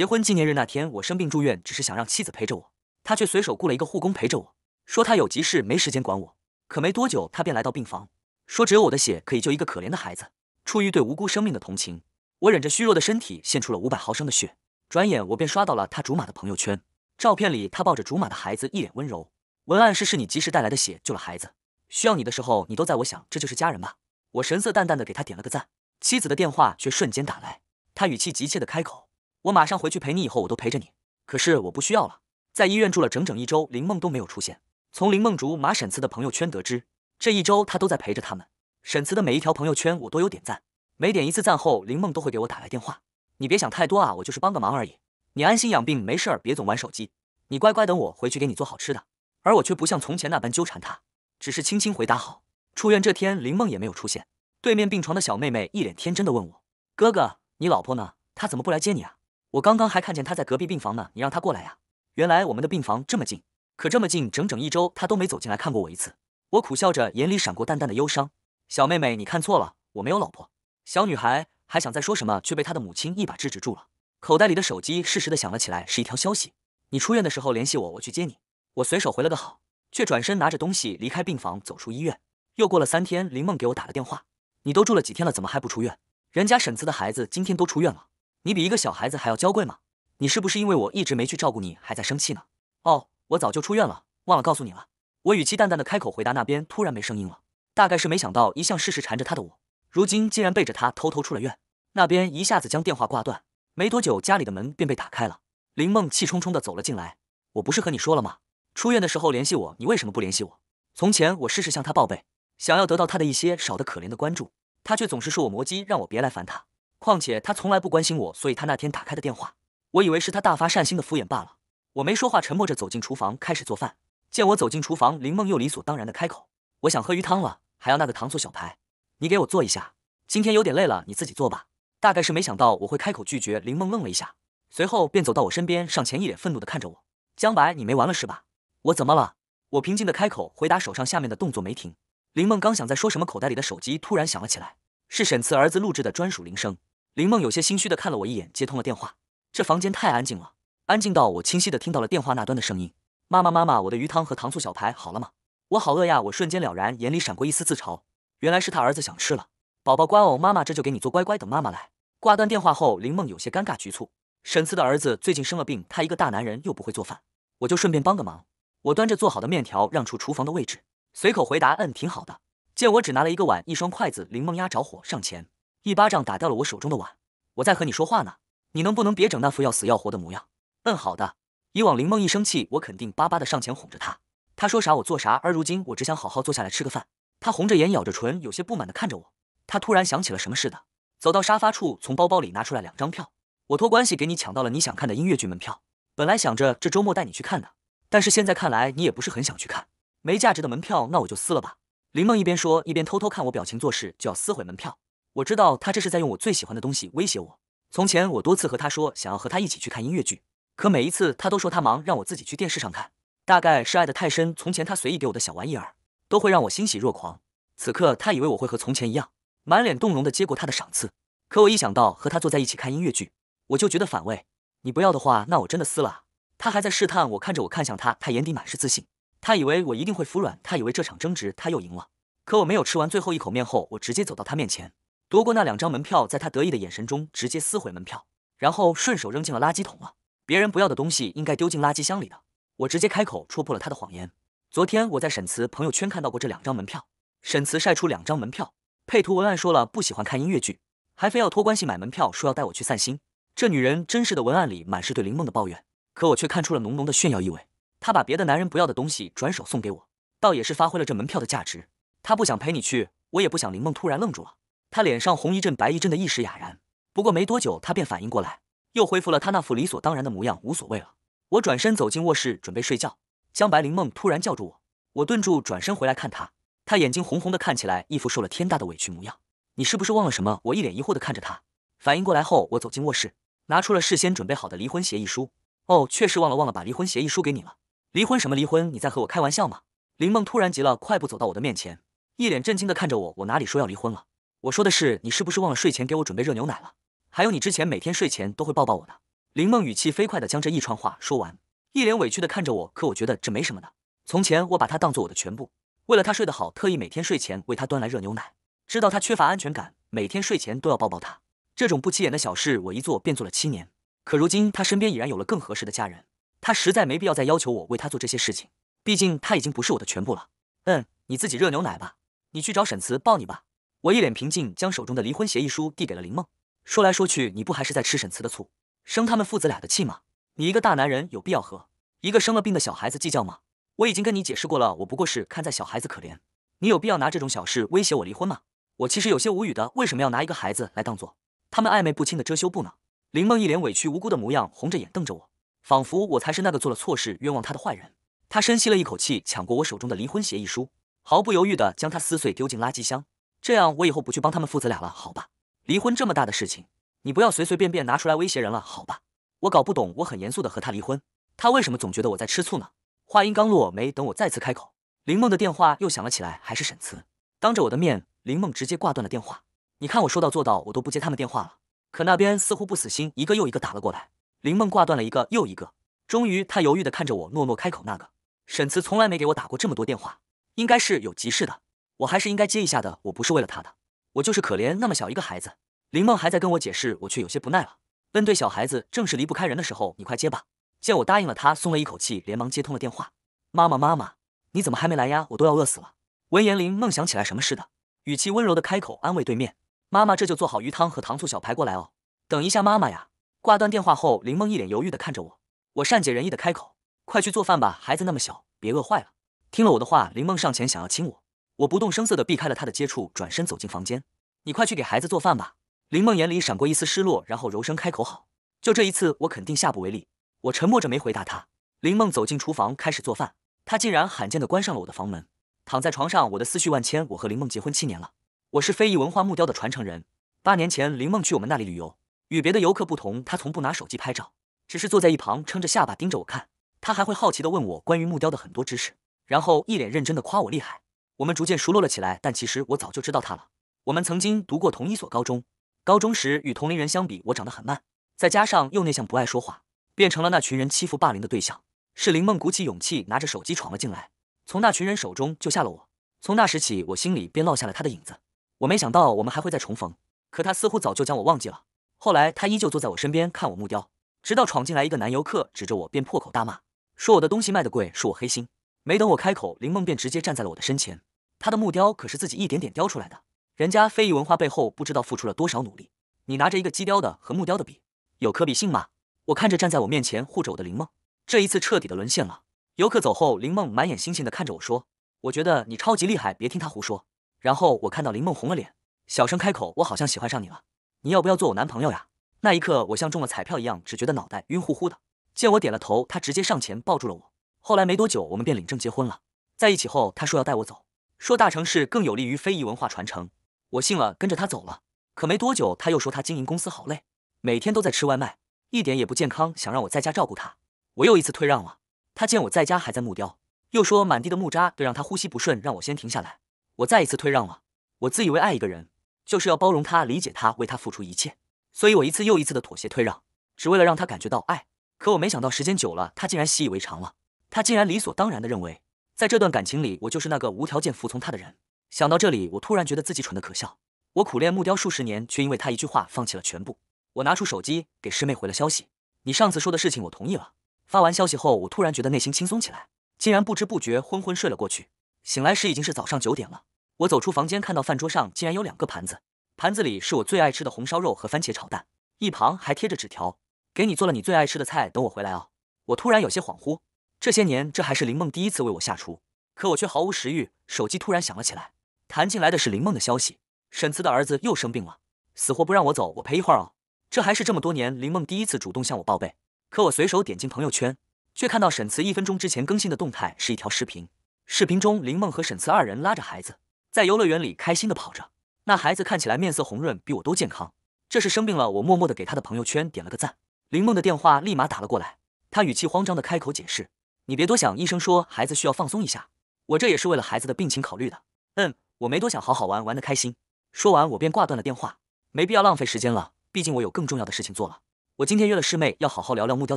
结婚纪念日那天，我生病住院，只是想让妻子陪着我，他却随手雇了一个护工陪着我，说他有急事没时间管我。可没多久，他便来到病房，说只有我的血可以救一个可怜的孩子。出于对无辜生命的同情，我忍着虚弱的身体献出了五百毫升的血。转眼，我便刷到了他竹马的朋友圈，照片里他抱着竹马的孩子，一脸温柔。文案是：是你及时带来的血救了孩子，需要你的时候你都在。我想这就是家人吧。我神色淡淡的给他点了个赞。妻子的电话却瞬间打来，他语气急切的开口。我马上回去陪你，以后我都陪着你。可是我不需要了。在医院住了整整一周，林梦都没有出现。从林梦竹、马沈慈的朋友圈得知，这一周她都在陪着他们。沈慈的每一条朋友圈我都有点赞，每点一次赞后，林梦都会给我打来电话。你别想太多啊，我就是帮个忙而已。你安心养病，没事儿别总玩手机。你乖乖等我回去给你做好吃的。而我却不像从前那般纠缠她，只是轻轻回答好。出院这天，林梦也没有出现。对面病床的小妹妹一脸天真的问我：“哥哥，你老婆呢？她怎么不来接你啊？”我刚刚还看见他在隔壁病房呢，你让他过来呀。原来我们的病房这么近，可这么近整整一周他都没走进来看过我一次。我苦笑着，眼里闪过淡淡的忧伤。小妹妹，你看错了，我没有老婆。小女孩还想再说什么，却被她的母亲一把制止住了。口袋里的手机适时的响了起来，是一条消息：你出院的时候联系我，我去接你。我随手回了个好，却转身拿着东西离开病房，走出医院。又过了三天，林梦给我打了电话：你都住了几天了，怎么还不出院？人家婶子的孩子今天都出院了。你比一个小孩子还要娇贵吗？你是不是因为我一直没去照顾你，还在生气呢？哦，我早就出院了，忘了告诉你了。我语气淡淡的开口回答，那边突然没声音了，大概是没想到一向事事缠着他的我，如今竟然背着他偷偷出了院。那边一下子将电话挂断，没多久家里的门便被打开了，林梦气冲冲的走了进来。我不是和你说了吗？出院的时候联系我，你为什么不联系我？从前我事事向他报备，想要得到他的一些少的可怜的关注，他却总是说我磨叽，让我别来烦他。况且他从来不关心我，所以他那天打开的电话，我以为是他大发善心的敷衍罢了。我没说话，沉默着走进厨房，开始做饭。见我走进厨房，林梦又理所当然的开口：“我想喝鱼汤了，还要那个糖醋小排，你给我做一下。今天有点累了，你自己做吧。”大概是没想到我会开口拒绝，林梦愣了一下，随后便走到我身边，上前一脸愤怒的看着我：“江白，你没完了是吧？我怎么了？”我平静的开口回答，手上下面的动作没停。林梦刚想再说什么，口袋里的手机突然响了起来，是沈慈儿子录制的专属铃声。林梦有些心虚的看了我一眼，接通了电话。这房间太安静了，安静到我清晰的听到了电话那端的声音。妈妈，妈妈，我的鱼汤和糖醋小排好了吗？我好饿呀！我瞬间了然，眼里闪过一丝自嘲。原来是他儿子想吃了。宝宝乖哦，妈妈这就给你做，乖乖等妈妈来。挂断电话后，林梦有些尴尬局促。沈慈的儿子最近生了病，他一个大男人又不会做饭，我就顺便帮个忙。我端着做好的面条，让出厨房的位置，随口回答，嗯，挺好的。见我只拿了一个碗，一双筷子，林梦压着火上前。一巴掌打掉了我手中的碗，我在和你说话呢，你能不能别整那副要死要活的模样？嗯，好的。以往林梦一生气，我肯定巴巴的上前哄着她，她说啥我做啥。而如今我只想好好坐下来吃个饭。她红着眼，咬着唇，有些不满地看着我。她突然想起了什么似的，走到沙发处，从包包里拿出来两张票。我托关系给你抢到了你想看的音乐剧门票，本来想着这周末带你去看的，但是现在看来你也不是很想去看。没价值的门票，那我就撕了吧。林梦一边说，一边偷偷看我表情，做事就要撕毁门票。我知道他这是在用我最喜欢的东西威胁我。从前我多次和他说想要和他一起去看音乐剧，可每一次他都说他忙，让我自己去电视上看。大概是爱的太深，从前他随意给我的小玩意儿都会让我欣喜若狂。此刻他以为我会和从前一样，满脸动容的接过他的赏赐。可我一想到和他坐在一起看音乐剧，我就觉得反胃。你不要的话，那我真的撕了。他还在试探我，看着我看向他，他眼底满是自信。他以为我一定会服软，他以为这场争执他又赢了。可我没有吃完最后一口面后，我直接走到他面前。夺过那两张门票，在他得意的眼神中，直接撕毁门票，然后顺手扔进了垃圾桶了。别人不要的东西应该丢进垃圾箱里的。我直接开口戳破了他的谎言。昨天我在沈慈朋友圈看到过这两张门票。沈慈晒出两张门票，配图文案说了不喜欢看音乐剧，还非要托关系买门票，说要带我去散心。这女人真是的，文案里满是对林梦的抱怨，可我却看出了浓浓的炫耀意味。她把别的男人不要的东西转手送给我，倒也是发挥了这门票的价值。她不想陪你去，我也不想。林梦突然愣住了。他脸上红一阵白一阵的，一时哑然。不过没多久，他便反应过来，又恢复了他那副理所当然的模样，无所谓了。我转身走进卧室，准备睡觉。江白灵梦突然叫住我，我顿住，转身回来看他。他眼睛红红的，看起来一副受了天大的委屈模样。你是不是忘了什么？我一脸疑惑的看着他。反应过来后，我走进卧室，拿出了事先准备好的离婚协议书。哦，确实忘了，忘了把离婚协议书给你了。离婚什么离婚？你在和我开玩笑吗？林梦突然急了，快步走到我的面前，一脸震惊的看着我。我哪里说要离婚了？我说的是，你是不是忘了睡前给我准备热牛奶了？还有，你之前每天睡前都会抱抱我的。林梦语气飞快地将这一串话说完，一脸委屈地看着我。可我觉得这没什么的。从前我把他当做我的全部，为了他睡得好，特意每天睡前为他端来热牛奶。知道他缺乏安全感，每天睡前都要抱抱他。这种不起眼的小事，我一做便做了七年。可如今他身边已然有了更合适的家人，他实在没必要再要求我为他做这些事情。毕竟他已经不是我的全部了。嗯，你自己热牛奶吧。你去找沈慈抱你吧。我一脸平静，将手中的离婚协议书递给了林梦，说来说去，你不还是在吃沈慈的醋，生他们父子俩的气吗？你一个大男人，有必要和一个生了病的小孩子计较吗？我已经跟你解释过了，我不过是看在小孩子可怜，你有必要拿这种小事威胁我离婚吗？我其实有些无语的，为什么要拿一个孩子来当做他们暧昧不清的遮羞布呢？林梦一脸委屈无辜的模样，红着眼瞪着我，仿佛我才是那个做了错事冤枉他的坏人。他深吸了一口气，抢过我手中的离婚协议书，毫不犹豫的将它撕碎，丢进垃圾箱。这样，我以后不去帮他们父子俩了，好吧？离婚这么大的事情，你不要随随便便拿出来威胁人了，好吧？我搞不懂，我很严肃的和他离婚，他为什么总觉得我在吃醋呢？话音刚落，没等我再次开口，林梦的电话又响了起来，还是沈慈。当着我的面，林梦直接挂断了电话。你看我说到做到，我都不接他们电话了。可那边似乎不死心，一个又一个打了过来。林梦挂断了一个又一个，终于，她犹豫的看着我，诺诺开口：“那个，沈慈从来没给我打过这么多电话，应该是有急事的。”我还是应该接一下的，我不是为了他的，我就是可怜那么小一个孩子。林梦还在跟我解释，我却有些不耐了。恩，对，小孩子正是离不开人的时候，你快接吧。见我答应了，他松了一口气，连忙接通了电话。妈妈，妈妈，你怎么还没来呀？我都要饿死了。闻言，林梦想起来什么似的，语气温柔的开口安慰对面：“妈妈这就做好鱼汤和糖醋小排过来哦。”等一下，妈妈呀！挂断电话后，林梦一脸犹豫的看着我，我善解人意的开口：“快去做饭吧，孩子那么小，别饿坏了。”听了我的话，林梦上前想要亲我。我不动声色地避开了他的接触，转身走进房间。你快去给孩子做饭吧。林梦眼里闪过一丝失落，然后柔声开口：“好，就这一次，我肯定下不为例。”我沉默着没回答她。林梦走进厨房开始做饭，她竟然罕见地关上了我的房门。躺在床上，我的思绪万千。我和林梦结婚七年了，我是非遗文化木雕的传承人。八年前，林梦去我们那里旅游，与别的游客不同，她从不拿手机拍照，只是坐在一旁，撑着下巴盯着我看。她还会好奇地问我关于木雕的很多知识，然后一脸认真地夸我厉害。我们逐渐熟络了起来，但其实我早就知道他了。我们曾经读过同一所高中，高中时与同龄人相比，我长得很慢，再加上又内向不爱说话，变成了那群人欺负霸凌的对象。是林梦鼓起勇气，拿着手机闯了进来，从那群人手中救下了我。从那时起，我心里便落下了他的影子。我没想到我们还会再重逢，可他似乎早就将我忘记了。后来他依旧坐在我身边看我木雕，直到闯进来一个男游客，指着我便破口大骂，说我的东西卖得贵，说我黑心。没等我开口，林梦便直接站在了我的身前。他的木雕可是自己一点点雕出来的，人家非遗文化背后不知道付出了多少努力。你拿着一个机雕的和木雕的比，有可比性吗？我看着站在我面前护着我的林梦，这一次彻底的沦陷了。游客走后，林梦满眼星星的看着我说：“我觉得你超级厉害，别听他胡说。”然后我看到林梦红了脸，小声开口：“我好像喜欢上你了，你要不要做我男朋友呀？”那一刻，我像中了彩票一样，只觉得脑袋晕乎乎的。见我点了头，他直接上前抱住了我。后来没多久，我们便领证结婚了。在一起后，他说要带我走。说大城市更有利于非遗文化传承，我信了，跟着他走了。可没多久，他又说他经营公司好累，每天都在吃外卖，一点也不健康，想让我在家照顾他。我又一次退让了。他见我在家还在木雕，又说满地的木渣得让他呼吸不顺，让我先停下来。我再一次退让了。我自以为爱一个人，就是要包容他、理解他、为他付出一切，所以我一次又一次的妥协退让，只为了让他感觉到爱。可我没想到，时间久了，他竟然习以为常了，他竟然理所当然地认为。在这段感情里，我就是那个无条件服从他的人。想到这里，我突然觉得自己蠢得可笑。我苦练木雕数十年，却因为他一句话放弃了全部。我拿出手机给师妹回了消息：“你上次说的事情，我同意了。”发完消息后，我突然觉得内心轻松起来，竟然不知不觉昏昏睡了过去。醒来时已经是早上九点了。我走出房间，看到饭桌上竟然有两个盘子，盘子里是我最爱吃的红烧肉和番茄炒蛋，一旁还贴着纸条：“给你做了你最爱吃的菜，等我回来哦。”我突然有些恍惚。这些年，这还是林梦第一次为我下厨，可我却毫无食欲。手机突然响了起来，弹进来的是林梦的消息：沈慈的儿子又生病了，死活不让我走，我陪一会儿哦。这还是这么多年林梦第一次主动向我报备。可我随手点进朋友圈，却看到沈慈一分钟之前更新的动态是一条视频，视频中林梦和沈慈二人拉着孩子在游乐园里开心的跑着，那孩子看起来面色红润，比我都健康。这是生病了，我默默的给他的朋友圈点了个赞。林梦的电话立马打了过来，她语气慌张的开口解释。你别多想，医生说孩子需要放松一下，我这也是为了孩子的病情考虑的。嗯，我没多想，好好玩，玩得开心。说完，我便挂断了电话，没必要浪费时间了。毕竟我有更重要的事情做了。我今天约了师妹，要好好聊聊木雕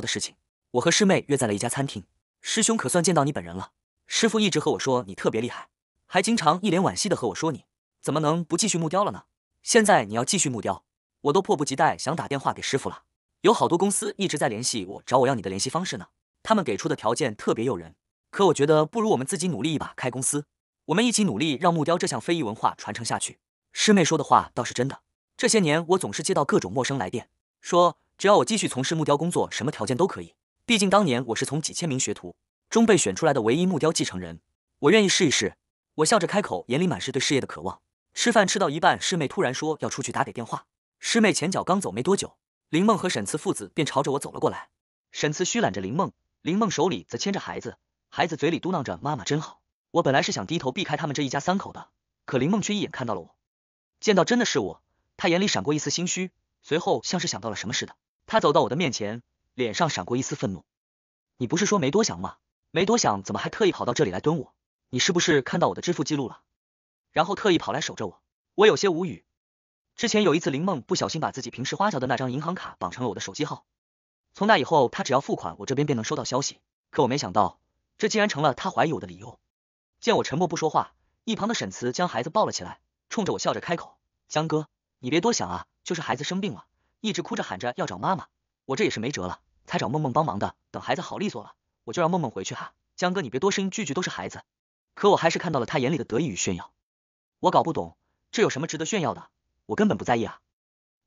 的事情。我和师妹约在了一家餐厅。师兄可算见到你本人了。师傅一直和我说你特别厉害，还经常一脸惋惜的和我说，你怎么能不继续木雕了呢？现在你要继续木雕，我都迫不及待想打电话给师傅了。有好多公司一直在联系我，找我要你的联系方式呢。他们给出的条件特别诱人，可我觉得不如我们自己努力一把开公司。我们一起努力，让木雕这项非遗文化传承下去。师妹说的话倒是真的。这些年我总是接到各种陌生来电，说只要我继续从事木雕工作，什么条件都可以。毕竟当年我是从几千名学徒中被选出来的唯一木雕继承人，我愿意试一试。我笑着开口，眼里满是对事业的渴望。吃饭吃到一半，师妹突然说要出去打点电话。师妹前脚刚走没多久，林梦和沈慈父子便朝着我走了过来。沈慈虚揽着林梦。林梦手里则牵着孩子，孩子嘴里嘟囔着“妈妈真好”。我本来是想低头避开他们这一家三口的，可林梦却一眼看到了我。见到真的是我，她眼里闪过一丝心虚，随后像是想到了什么似的，她走到我的面前，脸上闪过一丝愤怒：“你不是说没多想吗？没多想，怎么还特意跑到这里来蹲我？你是不是看到我的支付记录了，然后特意跑来守着我？”我有些无语。之前有一次，林梦不小心把自己平时花销的那张银行卡绑成了我的手机号。从那以后，他只要付款，我这边便能收到消息。可我没想到，这竟然成了他怀疑我的理由。见我沉默不说话，一旁的沈慈将孩子抱了起来，冲着我笑着开口：“江哥，你别多想啊，就是孩子生病了，一直哭着喊着要找妈妈，我这也是没辙了，才找梦梦帮忙的。等孩子好利索了，我就让梦梦回去哈。江哥，你别多音，句句都是孩子。”可我还是看到了他眼里的得意与炫耀。我搞不懂，这有什么值得炫耀的？我根本不在意啊。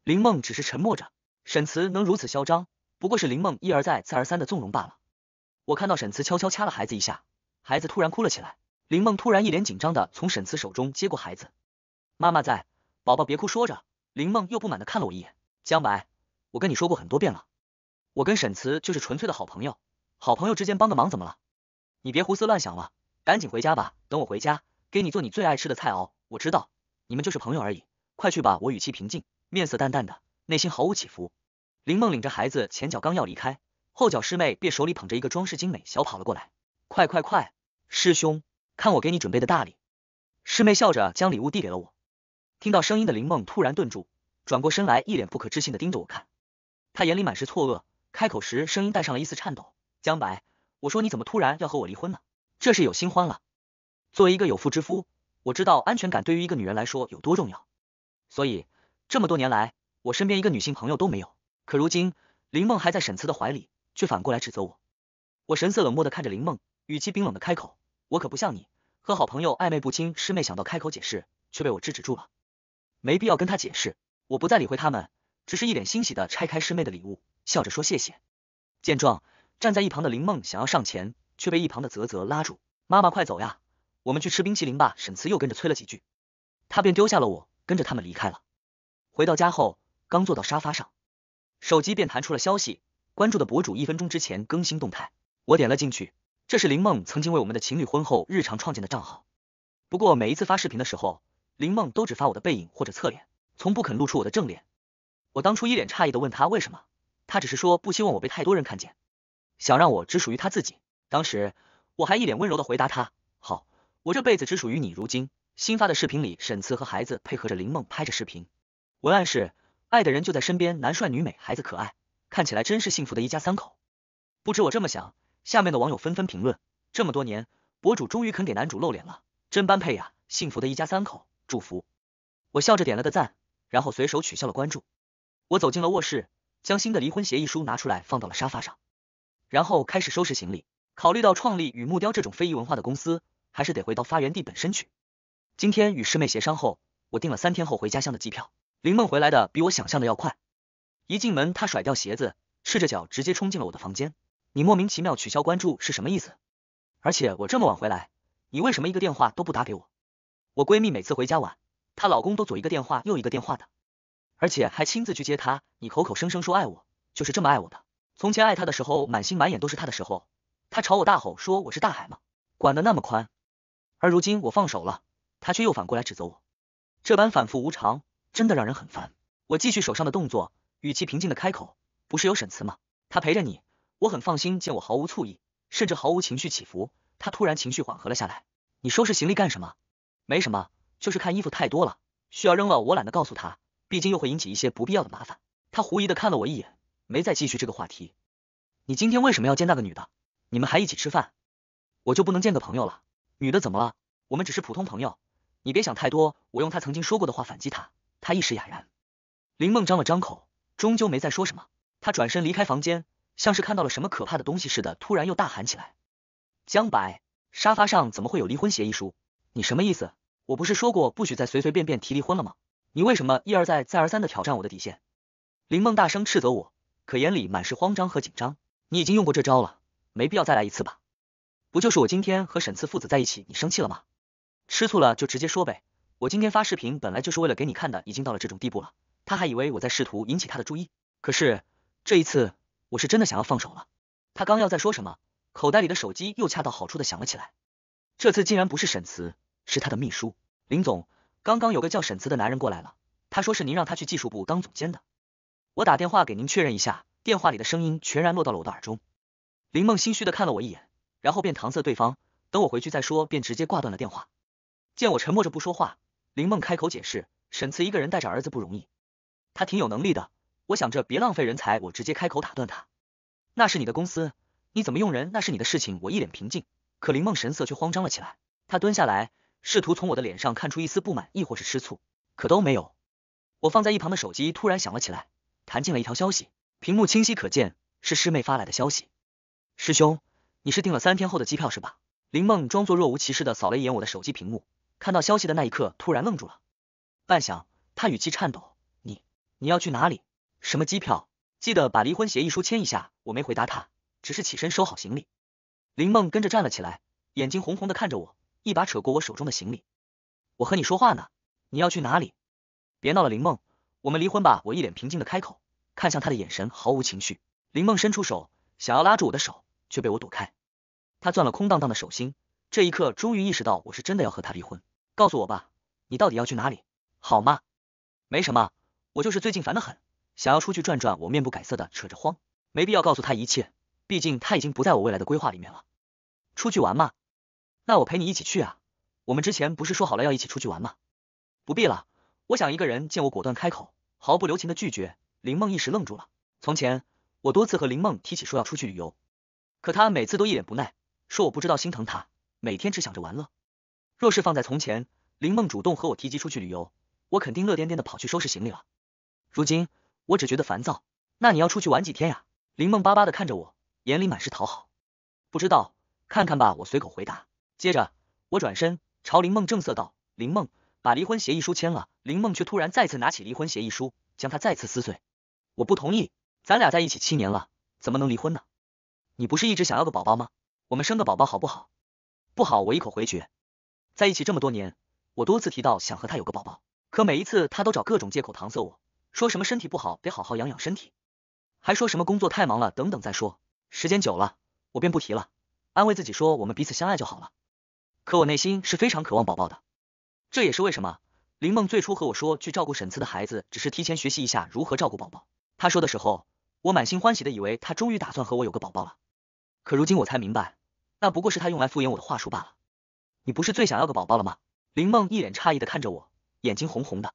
林梦只是沉默着。沈慈能如此嚣张。不过是林梦一而再、再而三的纵容罢了。我看到沈慈悄悄掐了孩子一下，孩子突然哭了起来。林梦突然一脸紧张的从沈慈手中接过孩子，妈妈在，宝宝别哭。说着，林梦又不满的看了我一眼。江白，我跟你说过很多遍了，我跟沈慈就是纯粹的好朋友，好朋友之间帮个忙怎么了？你别胡思乱想了，赶紧回家吧。等我回家，给你做你最爱吃的菜肴。我知道，你们就是朋友而已，快去吧。我语气平静，面色淡淡的，内心毫无起伏。林梦领着孩子前脚刚要离开，后脚师妹便手里捧着一个装饰精美，小跑了过来。快快快，师兄，看我给你准备的大礼！师妹笑着将礼物递给了我。听到声音的林梦突然顿住，转过身来，一脸不可置信的盯着我看。她眼里满是错愕，开口时声音带上了一丝颤抖。江白，我说你怎么突然要和我离婚呢？这是有新欢了？作为一个有妇之夫，我知道安全感对于一个女人来说有多重要。所以，这么多年来，我身边一个女性朋友都没有。可如今，林梦还在沈慈的怀里，却反过来指责我。我神色冷漠的看着林梦，语气冰冷的开口：“我可不像你和好朋友暧昧不清。”师妹想到开口解释，却被我制止住了。没必要跟他解释。我不再理会他们，只是一脸欣喜的拆开师妹的礼物，笑着说谢谢。见状，站在一旁的林梦想要上前，却被一旁的泽泽拉住：“妈妈快走呀，我们去吃冰淇淋吧。”沈慈又跟着催了几句，他便丢下了我，跟着他们离开了。回到家后，刚坐到沙发上。手机便弹出了消息，关注的博主一分钟之前更新动态，我点了进去。这是林梦曾经为我们的情侣婚后日常创建的账号，不过每一次发视频的时候，林梦都只发我的背影或者侧脸，从不肯露出我的正脸。我当初一脸诧异的问他为什么，他只是说不希望我被太多人看见，想让我只属于他自己。当时我还一脸温柔的回答他，好，我这辈子只属于你。如今新发的视频里，沈慈和孩子配合着林梦拍着视频，文案是。爱的人就在身边，男帅女美，孩子可爱，看起来真是幸福的一家三口。不知我这么想，下面的网友纷纷评论：这么多年，博主终于肯给男主露脸了，真般配呀！幸福的一家三口，祝福。我笑着点了个赞，然后随手取消了关注。我走进了卧室，将新的离婚协议书拿出来，放到了沙发上，然后开始收拾行李。考虑到创立与木雕这种非遗文化的公司，还是得回到发源地本身去。今天与师妹协商后，我订了三天后回家乡的机票。林梦回来的比我想象的要快，一进门她甩掉鞋子，赤着脚直接冲进了我的房间。你莫名其妙取消关注是什么意思？而且我这么晚回来，你为什么一个电话都不打给我？我闺蜜每次回家晚，她老公都左一个电话右一个电话的，而且还亲自去接她。你口口声声说爱我，就是这么爱我的。从前爱她的时候，满心满眼都是她的时候，她朝我大吼说我是大海吗？管得那么宽。而如今我放手了，她却又反过来指责我，这般反复无常。真的让人很烦。我继续手上的动作，语气平静的开口：“不是有沈慈吗？他陪着你，我很放心。”见我毫无醋意，甚至毫无情绪起伏，他突然情绪缓和了下来。你收拾行李干什么？没什么，就是看衣服太多了，需要扔了。我懒得告诉他，毕竟又会引起一些不必要的麻烦。他狐疑的看了我一眼，没再继续这个话题。你今天为什么要见那个女的？你们还一起吃饭？我就不能见个朋友了？女的怎么了？我们只是普通朋友，你别想太多。我用他曾经说过的话反击他。他一时哑然，林梦张了张口，终究没再说什么。他转身离开房间，像是看到了什么可怕的东西似的，突然又大喊起来：“江白，沙发上怎么会有离婚协议书？你什么意思？我不是说过不许再随随便便提离婚了吗？你为什么一而再、再而三的挑战我的底线？”林梦大声斥责我，可眼里满是慌张和紧张。你已经用过这招了，没必要再来一次吧？不就是我今天和沈次父子在一起，你生气了吗？吃醋了就直接说呗。我今天发视频本来就是为了给你看的，已经到了这种地步了。他还以为我在试图引起他的注意，可是这一次我是真的想要放手了。他刚要再说什么，口袋里的手机又恰到好处的响了起来，这次竟然不是沈慈，是他的秘书林总。刚刚有个叫沈慈的男人过来了，他说是您让他去技术部当总监的。我打电话给您确认一下，电话里的声音全然落到了我的耳中。林梦心虚的看了我一眼，然后便搪塞对方，等我回去再说，便直接挂断了电话。见我沉默着不说话。林梦开口解释，沈慈一个人带着儿子不容易，他挺有能力的。我想着别浪费人才，我直接开口打断他，那是你的公司，你怎么用人那是你的事情。我一脸平静，可林梦神色却慌张了起来。她蹲下来，试图从我的脸上看出一丝不满，亦或是吃醋，可都没有。我放在一旁的手机突然响了起来，弹进了一条消息，屏幕清晰可见，是师妹发来的消息。师兄，你是订了三天后的机票是吧？林梦装作若无其事的扫了一眼我的手机屏幕。看到消息的那一刻，突然愣住了，半晌，他语气颤抖：“你，你要去哪里？什么机票？记得把离婚协议书签一下。”我没回答他，只是起身收好行李。林梦跟着站了起来，眼睛红红的看着我，一把扯过我手中的行李：“我和你说话呢，你要去哪里？别闹了，林梦，我们离婚吧。”我一脸平静的开口，看向他的眼神毫无情绪。林梦伸出手，想要拉住我的手，却被我躲开。他攥了空荡荡的手心，这一刻终于意识到我是真的要和他离婚。告诉我吧，你到底要去哪里？好吗？没什么，我就是最近烦得很，想要出去转转。我面不改色的扯着谎，没必要告诉他一切，毕竟他已经不在我未来的规划里面了。出去玩嘛？那我陪你一起去啊，我们之前不是说好了要一起出去玩吗？不必了，我想一个人。见我果断开口，毫不留情的拒绝。林梦一时愣住了。从前，我多次和林梦提起说要出去旅游，可她每次都一脸不耐，说我不知道心疼她，每天只想着玩乐。若是放在从前，林梦主动和我提及出去旅游，我肯定乐颠颠的跑去收拾行李了。如今我只觉得烦躁。那你要出去玩几天呀？林梦巴巴的看着我，眼里满是讨好。不知道，看看吧。我随口回答。接着我转身朝林梦正色道：“林梦，把离婚协议书签了。”林梦却突然再次拿起离婚协议书，将它再次撕碎。我不同意，咱俩在一起七年了，怎么能离婚呢？你不是一直想要个宝宝吗？我们生个宝宝好不好？不好，我一口回绝。在一起这么多年，我多次提到想和他有个宝宝，可每一次他都找各种借口搪塞我，说什么身体不好得好好养养身体，还说什么工作太忙了等等再说。时间久了，我便不提了，安慰自己说我们彼此相爱就好了。可我内心是非常渴望宝宝的，这也是为什么林梦最初和我说去照顾沈慈的孩子，只是提前学习一下如何照顾宝宝。他说的时候，我满心欢喜的以为他终于打算和我有个宝宝了，可如今我才明白，那不过是他用来敷衍我的话术罢了。你不是最想要个宝宝了吗？林梦一脸诧异的看着我，眼睛红红的。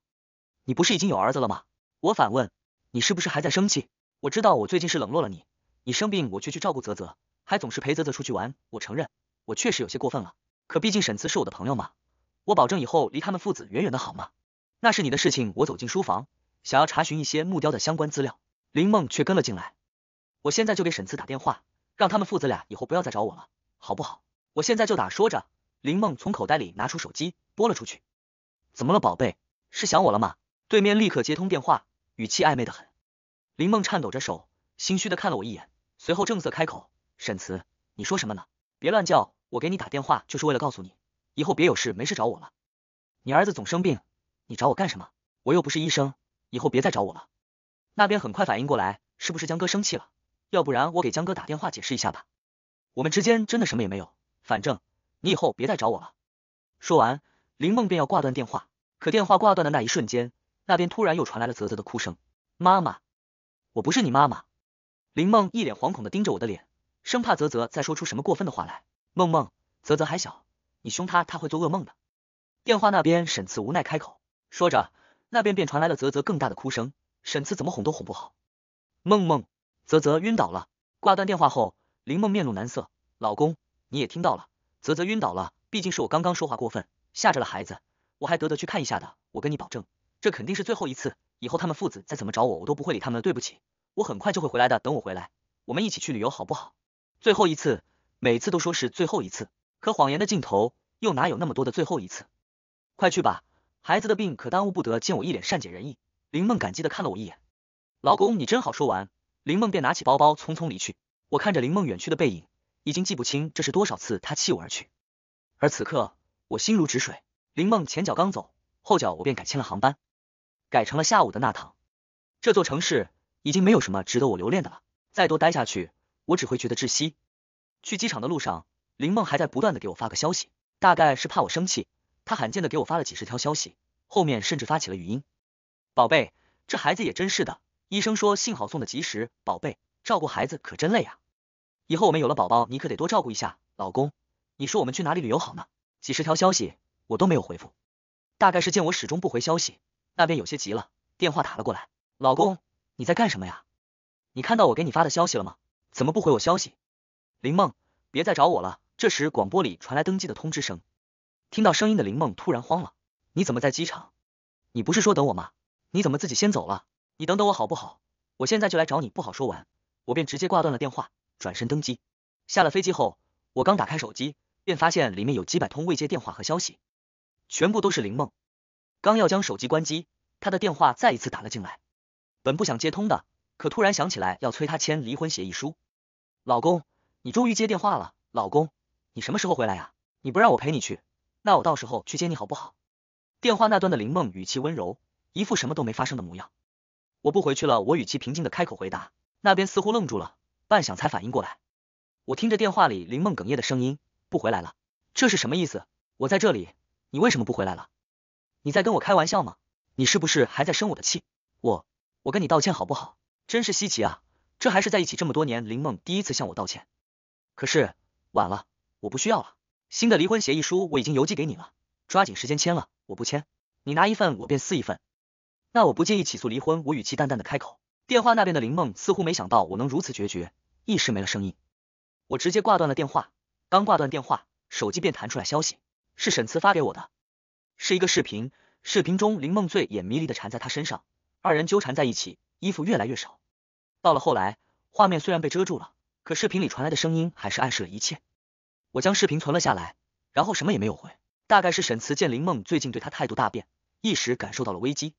你不是已经有儿子了吗？我反问。你是不是还在生气？我知道我最近是冷落了你，你生病我却去照顾泽泽，还总是陪泽泽出去玩。我承认，我确实有些过分了。可毕竟沈慈是我的朋友嘛，我保证以后离他们父子远远的，好吗？那是你的事情。我走进书房，想要查询一些木雕的相关资料，林梦却跟了进来。我现在就给沈慈打电话，让他们父子俩以后不要再找我了，好不好？我现在就打。说着。林梦从口袋里拿出手机拨了出去，怎么了，宝贝，是想我了吗？对面立刻接通电话，语气暧昧的很。林梦颤抖着手，心虚的看了我一眼，随后正色开口：“沈慈，你说什么呢？别乱叫，我给你打电话就是为了告诉你，以后别有事没事找我了。你儿子总生病，你找我干什么？我又不是医生，以后别再找我了。”那边很快反应过来，是不是江哥生气了？要不然我给江哥打电话解释一下吧。我们之间真的什么也没有，反正。你以后别再找我了。说完，林梦便要挂断电话，可电话挂断的那一瞬间，那边突然又传来了泽泽的哭声。妈妈，我不是你妈妈。林梦一脸惶恐的盯着我的脸，生怕泽泽再说出什么过分的话来。梦梦，泽泽还小，你凶他，他会做噩梦的。电话那边，沈慈无奈开口，说着，那边便传来了泽泽更大的哭声。沈慈怎么哄都哄不好。梦梦，泽泽晕倒了。挂断电话后，林梦面露难色。老公，你也听到了。泽泽晕倒了，毕竟是我刚刚说话过分，吓着了孩子，我还得得去看一下的。我跟你保证，这肯定是最后一次，以后他们父子再怎么找我，我都不会理他们。对不起，我很快就会回来的，等我回来，我们一起去旅游好不好？最后一次，每次都说是最后一次，可谎言的尽头，又哪有那么多的最后一次？快去吧，孩子的病可耽误不得。见我一脸善解人意，林梦感激的看了我一眼，老公你真好。说完，林梦便拿起包包匆匆离去。我看着林梦远去的背影。已经记不清这是多少次他弃我而去，而此刻我心如止水。林梦前脚刚走，后脚我便改签了航班，改成了下午的那趟。这座城市已经没有什么值得我留恋的了，再多待下去，我只会觉得窒息。去机场的路上，林梦还在不断的给我发个消息，大概是怕我生气，他罕见的给我发了几十条消息，后面甚至发起了语音。宝贝，这孩子也真是的，医生说幸好送的及时，宝贝，照顾孩子可真累呀。以后我们有了宝宝，你可得多照顾一下，老公。你说我们去哪里旅游好呢？几十条消息我都没有回复，大概是见我始终不回消息，那边有些急了，电话打了过来。老公，你在干什么呀？你看到我给你发的消息了吗？怎么不回我消息？林梦，别再找我了。这时广播里传来登机的通知声，听到声音的林梦突然慌了。你怎么在机场？你不是说等我吗？你怎么自己先走了？你等等我好不好？我现在就来找你，不好说完，我便直接挂断了电话。转身登机，下了飞机后，我刚打开手机，便发现里面有几百通未接电话和消息，全部都是林梦。刚要将手机关机，她的电话再一次打了进来。本不想接通的，可突然想起来要催他签离婚协议书。老公，你终于接电话了。老公，你什么时候回来呀？你不让我陪你去，那我到时候去接你好不好？电话那端的林梦语气温柔，一副什么都没发生的模样。我不回去了。我语气平静的开口回答，那边似乎愣住了。半晌才反应过来，我听着电话里林梦哽咽的声音，不回来了，这是什么意思？我在这里，你为什么不回来了？你在跟我开玩笑吗？你是不是还在生我的气？我，我跟你道歉好不好？真是稀奇啊，这还是在一起这么多年，林梦第一次向我道歉。可是晚了，我不需要了，新的离婚协议书我已经邮寄给你了，抓紧时间签了。我不签，你拿一份，我便撕一份。那我不介意起诉离婚。我语气淡淡的开口，电话那边的林梦似乎没想到我能如此决绝。一时没了声音，我直接挂断了电话。刚挂断电话，手机便弹出来消息，是沈慈发给我的，是一个视频。视频中林梦醉眼迷离的缠在他身上，二人纠缠在一起，衣服越来越少。到了后来，画面虽然被遮住了，可视频里传来的声音还是暗示了一切。我将视频存了下来，然后什么也没有回。大概是沈慈见林梦最近对他态度大变，一时感受到了危机。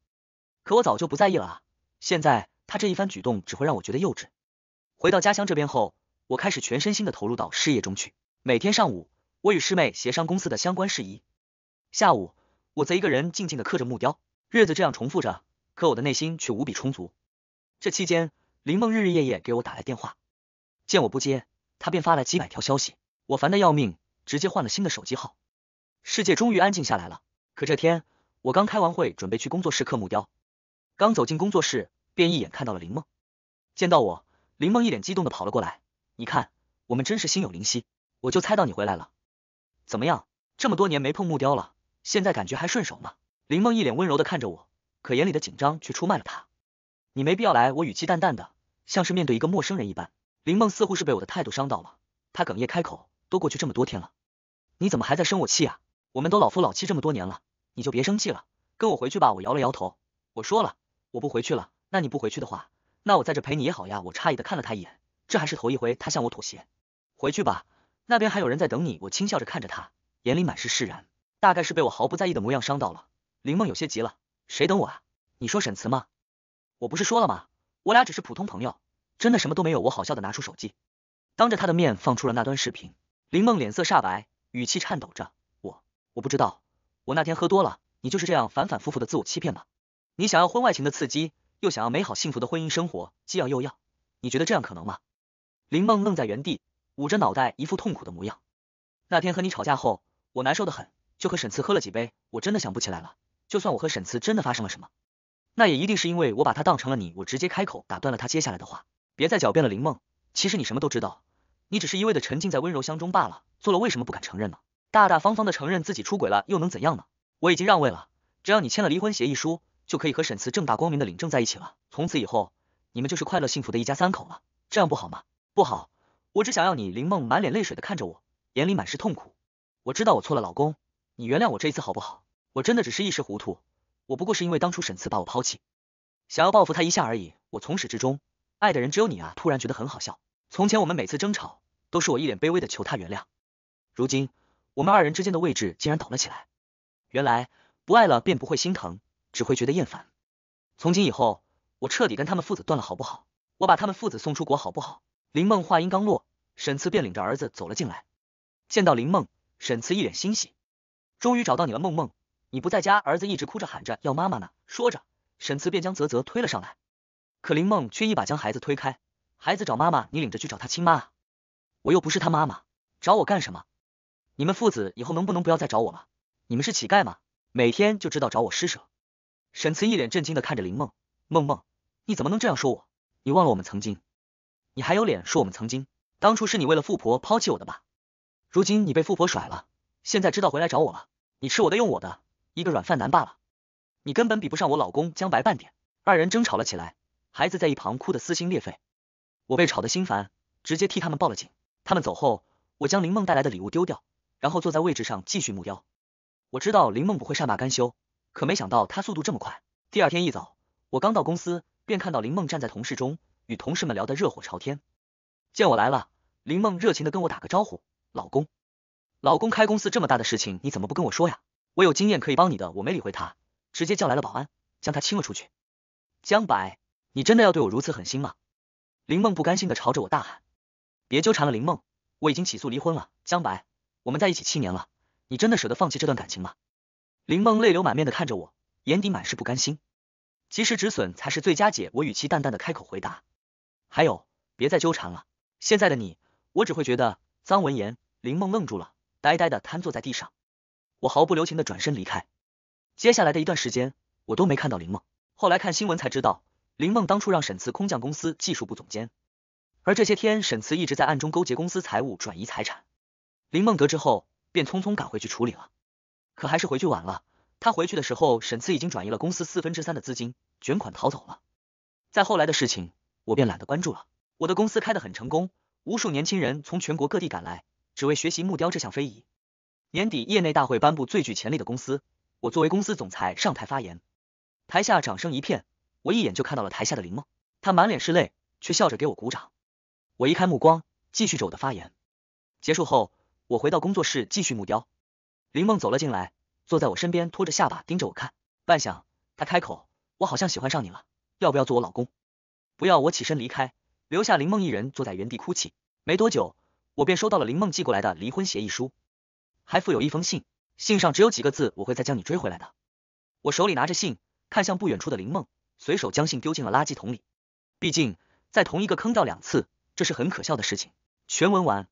可我早就不在意了啊，现在他这一番举动只会让我觉得幼稚。回到家乡这边后，我开始全身心的投入到事业中去。每天上午，我与师妹协商公司的相关事宜，下午我则一个人静静的刻着木雕。日子这样重复着，可我的内心却无比充足。这期间，林梦日日夜夜给我打来电话，见我不接，他便发来几百条消息，我烦得要命，直接换了新的手机号。世界终于安静下来了。可这天，我刚开完会，准备去工作室刻木雕，刚走进工作室，便一眼看到了林梦。见到我。林梦一脸激动的跑了过来，你看，我们真是心有灵犀，我就猜到你回来了。怎么样，这么多年没碰木雕了，现在感觉还顺手吗？林梦一脸温柔的看着我，可眼里的紧张却出卖了她。你没必要来，我语气淡淡的，像是面对一个陌生人一般。林梦似乎是被我的态度伤到了，她哽咽开口，都过去这么多天了，你怎么还在生我气啊？我们都老夫老妻这么多年了，你就别生气了，跟我回去吧。我摇了摇头，我说了，我不回去了。那你不回去的话？那我在这陪你也好呀。我诧异的看了他一眼，这还是头一回，他向我妥协。回去吧，那边还有人在等你。我轻笑着看着他，眼里满是释然。大概是被我毫不在意的模样伤到了，林梦有些急了。谁等我啊？你说沈慈吗？我不是说了吗？我俩只是普通朋友，真的什么都没有。我好笑的拿出手机，当着他的面放出了那段视频。林梦脸色煞白，语气颤抖着。我我不知道，我那天喝多了，你就是这样反反复复的自我欺骗吧？你想要婚外情的刺激？又想要美好幸福的婚姻生活，既要又要，你觉得这样可能吗？林梦愣在原地，捂着脑袋，一副痛苦的模样。那天和你吵架后，我难受的很，就和沈慈喝了几杯。我真的想不起来了。就算我和沈慈真的发生了什么，那也一定是因为我把他当成了你。我直接开口打断了他接下来的话，别再狡辩了。林梦，其实你什么都知道，你只是一味的沉浸在温柔乡中罢了。做了为什么不敢承认呢？大大方方的承认自己出轨了又能怎样呢？我已经让位了，只要你签了离婚协议书。就可以和沈慈正大光明的领证在一起了，从此以后你们就是快乐幸福的一家三口了，这样不好吗？不好，我只想要你。林梦满脸泪水的看着我，眼里满是痛苦。我知道我错了，老公，你原谅我这一次好不好？我真的只是一时糊涂，我不过是因为当初沈慈把我抛弃，想要报复他一下而已。我从始至终爱的人只有你啊！突然觉得很好笑，从前我们每次争吵都是我一脸卑微的求他原谅，如今我们二人之间的位置竟然倒了起来，原来不爱了便不会心疼。只会觉得厌烦。从今以后，我彻底跟他们父子断了，好不好？我把他们父子送出国，好不好？林梦话音刚落，沈慈便领着儿子走了进来。见到林梦，沈慈一脸欣喜：“终于找到你了，梦梦！你不在家，儿子一直哭着喊着要妈妈呢。”说着，沈慈便将泽泽推了上来。可林梦却一把将孩子推开：“孩子找妈妈，你领着去找他亲妈。啊？我又不是他妈妈，找我干什么？你们父子以后能不能不要再找我了？你们是乞丐吗？每天就知道找我施舍。”沈慈一脸震惊的看着林梦，梦梦，你怎么能这样说我？你忘了我们曾经，你还有脸说我们曾经？当初是你为了富婆抛弃我的吧？如今你被富婆甩了，现在知道回来找我了？你吃我的用我的，一个软饭男罢了，你根本比不上我老公江白半点。二人争吵了起来，孩子在一旁哭得撕心裂肺。我被吵得心烦，直接替他们报了警。他们走后，我将林梦带来的礼物丢掉，然后坐在位置上继续木雕。我知道林梦不会善罢甘休。可没想到他速度这么快。第二天一早，我刚到公司，便看到林梦站在同事中，与同事们聊得热火朝天。见我来了，林梦热情的跟我打个招呼：“老公，老公开公司这么大的事情，你怎么不跟我说呀？我有经验可以帮你的。”我没理会他，直接叫来了保安，将他清了出去。江白，你真的要对我如此狠心吗？林梦不甘心的朝着我大喊：“别纠缠了，林梦，我已经起诉离婚了。江白，我们在一起七年了，你真的舍得放弃这段感情吗？”林梦泪流满面的看着我，眼底满是不甘心。及时止损才是最佳解。我语气淡淡的开口回答：“还有，别再纠缠了。现在的你，我只会觉得脏。”闻言，林梦愣住了，呆呆的瘫坐在地上。我毫不留情的转身离开。接下来的一段时间，我都没看到林梦。后来看新闻才知道，林梦当初让沈慈空降公司技术部总监，而这些天沈慈一直在暗中勾结公司财务转移财产。林梦得知后，便匆匆赶回去处理了。可还是回去晚了。他回去的时候，沈慈已经转移了公司四分之三的资金，卷款逃走了。再后来的事情，我便懒得关注了。我的公司开得很成功，无数年轻人从全国各地赶来，只为学习木雕这项非遗。年底，业内大会颁布最具潜力的公司，我作为公司总裁上台发言，台下掌声一片。我一眼就看到了台下的林梦，她满脸是泪，却笑着给我鼓掌。我移开目光，继续着我的发言。结束后，我回到工作室继续木雕。林梦走了进来，坐在我身边，托着下巴盯着我看。半晌，她开口：“我好像喜欢上你了，要不要做我老公？”不要，我起身离开，留下林梦一人坐在原地哭泣。没多久，我便收到了林梦寄过来的离婚协议书，还附有一封信，信上只有几个字：“我会再将你追回来的。”我手里拿着信，看向不远处的林梦，随手将信丢进了垃圾桶里。毕竟，在同一个坑掉两次，这是很可笑的事情。全文完。